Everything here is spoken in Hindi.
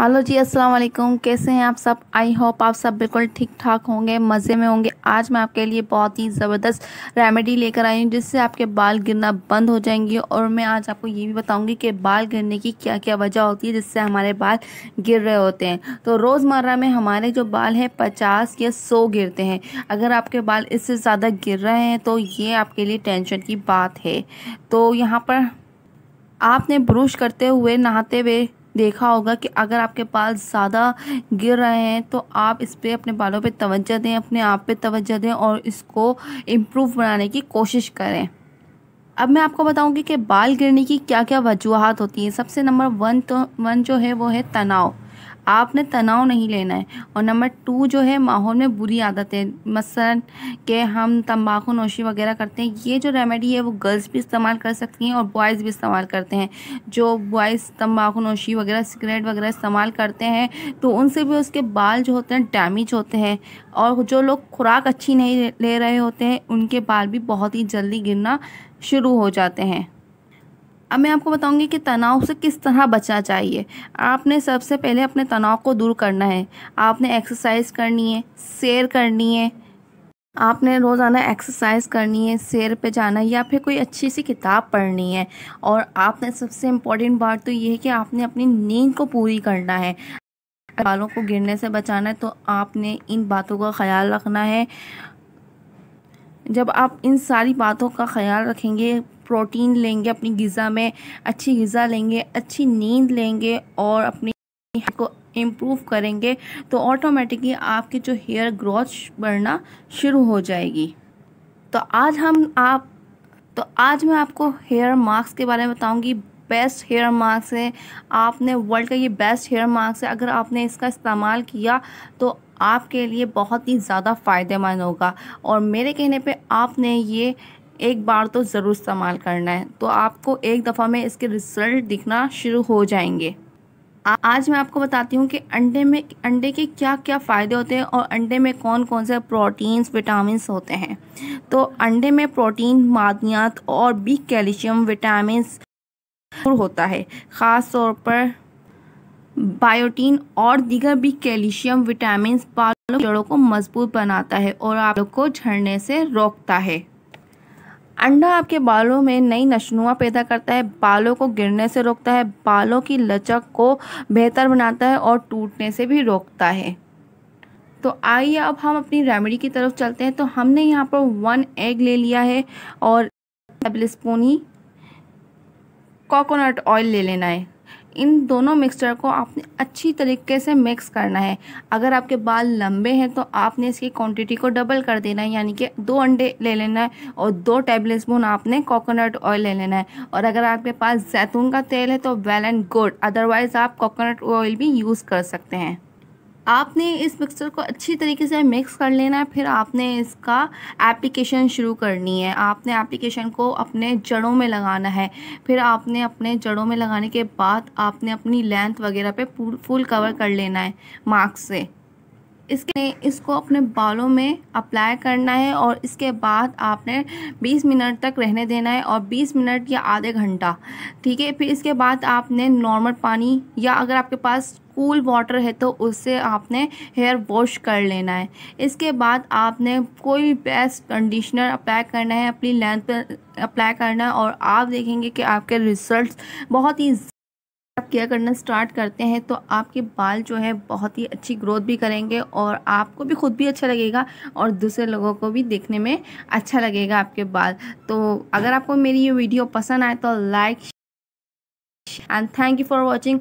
हेलो जी अस्सलाम वालेकुम कैसे हैं आप सब आई होप आप सब बिल्कुल ठीक ठाक होंगे मज़े में होंगे आज मैं आपके लिए बहुत ही ज़बरदस्त रेमेडी लेकर आई हूँ जिससे आपके बाल गिरना बंद हो जाएंगे और मैं आज आपको ये भी बताऊंगी कि बाल गिरने की क्या क्या वजह होती है जिससे हमारे बाल गिर रहे होते हैं तो रोज़मर्रा में हमारे जो बाल हैं पचास या सौ गिरते हैं अगर आपके बाल इससे ज़्यादा गिर रहे हैं तो ये आपके लिए टेंशन की बात है तो यहाँ पर आपने ब्रूश करते हुए नहाते हुए देखा होगा कि अगर आपके बाल ज़्यादा गिर रहे हैं तो आप इस पर अपने बालों पर तोज्जा दें अपने आप पर तोज्जा दें और इसको इम्प्रूव बनाने की कोशिश करें अब मैं आपको बताऊंगी कि बाल गिरने की क्या क्या वजूहत होती हैं सबसे नंबर वन तो वन जो है वो है तनाव आपने तनाव नहीं लेना है और नंबर टू जो है माहौल में बुरी आदतें मसलन के हम तंबाकू नोशी वगैरह करते हैं ये जो रेमेडी है वो गर्ल्स भी इस्तेमाल कर सकती हैं और बॉयज़ भी इस्तेमाल करते हैं जो बॉयज़ तंबाकू नोशी वगैरह सिगरेट वगैरह इस्तेमाल करते हैं तो उनसे भी उसके बाल जो होते हैं डैमेज होते हैं और जो लोग खुराक अच्छी नहीं ले रहे होते हैं उनके बाल भी बहुत ही जल्दी गिरना शुरू हो जाते हैं अब मैं आपको बताऊंगी कि तनाव से किस तरह बचना चाहिए आपने सबसे पहले अपने तनाव को दूर करना है आपने एक्सरसाइज करनी है सैर करनी है आपने रोज़ाना एक्सरसाइज करनी है सैर पे जाना है या फिर कोई अच्छी सी किताब पढ़नी है और आपने सबसे इम्पॉर्टेंट बात तो ये है कि आपने अपनी नींद को पूरी करना है बालों को गिरने से बचाना है तो आपने इन बातों का ख्याल रखना है जब आप इन सारी बातों का ख्याल रखेंगे प्रोटीन लेंगे अपनी गज़ा में अच्छी गज़ा लेंगे अच्छी नींद लेंगे और अपनी को इम्प्रूव करेंगे तो ऑटोमेटिकली आपकी जो हेयर ग्रोथ बढ़ना शुरू हो जाएगी तो आज हम आप तो आज मैं आपको हेयर मास्क के बारे में बताऊंगी बेस्ट हेयर मास्क है आपने वर्ल्ड का ये बेस्ट हेयर मास्क है अगर आपने इसका इस्तेमाल किया तो आपके लिए बहुत ही ज़्यादा फ़ायदेमंद होगा और मेरे कहने पे आपने ये एक बार तो ज़रूर इस्तेमाल करना है तो आपको एक दफ़ा में इसके रिज़ल्ट दिखना शुरू हो जाएंगे आज मैं आपको बताती हूँ कि अंडे में अंडे के क्या क्या फ़ायदे होते हैं और अंडे में कौन कौन से प्रोटीन्स विटामिन होते हैं तो अंडे में प्रोटीन मादनियात और बी कैल्शियम विटामिन होता है ख़ास तौर पर बायोटीन और दीगर भी कैल्शियम विटामिन बालों जड़ों को मजबूत बनाता है और आप लोग को झड़ने से रोकता है अंडा आपके बालों में नई नशनुआ पैदा करता है बालों को गिरने से रोकता है बालों की लचक को बेहतर बनाता है और टूटने से भी रोकता है तो आइए अब हम अपनी रेमेडी की तरफ चलते हैं तो हमने यहाँ पर वन एग ले लिया है और टेबल स्पून ही कोकोनट ऑयल ले लेना है इन दोनों मिक्सचर को आपने अच्छी तरीके से मिक्स करना है अगर आपके बाल लंबे हैं तो आपने इसकी क्वांटिटी को डबल कर देना है यानी कि दो अंडे ले लेना है और दो टेबल स्पून आपने कोकोनट ऑयल ले लेना है और अगर आपके पास जैतून का तेल है तो वेल एंड गुड अदरवाइज़ आप कोकोनट ऑयल भी यूज़ कर सकते हैं आपने इस मिक्सचर को अच्छी तरीके से मिक्स कर लेना है फिर आपने इसका एप्लीकेशन शुरू करनी है आपने एप्लीकेशन को अपने जड़ों में लगाना है फिर आपने अपने जड़ों में लगाने के बाद आपने अपनी लेंथ वगैरह पे फुल कवर कर लेना है मार्क्स से इसके इसको अपने बालों में अप्लाई करना है और इसके बाद आपने 20 मिनट तक रहने देना है और 20 मिनट या आधे घंटा ठीक है फिर इसके बाद आपने नॉर्मल पानी या अगर आपके पास कूल वाटर है तो उससे आपने हेयर वॉश कर लेना है इसके बाद आपने कोई भी बेस्ट कंडीशनर अप्लाई करना है अपनी लेंथ पर अप्लाई करना है और आप देखेंगे कि आपके रिजल्ट्स बहुत ही आप केयर करना स्टार्ट करते हैं तो आपके बाल जो है बहुत ही अच्छी ग्रोथ भी करेंगे और आपको भी खुद भी अच्छा लगेगा और दूसरे लोगों को भी देखने में अच्छा लगेगा आपके बाल तो अगर आपको मेरी ये वीडियो पसंद आए तो like and thank you for watching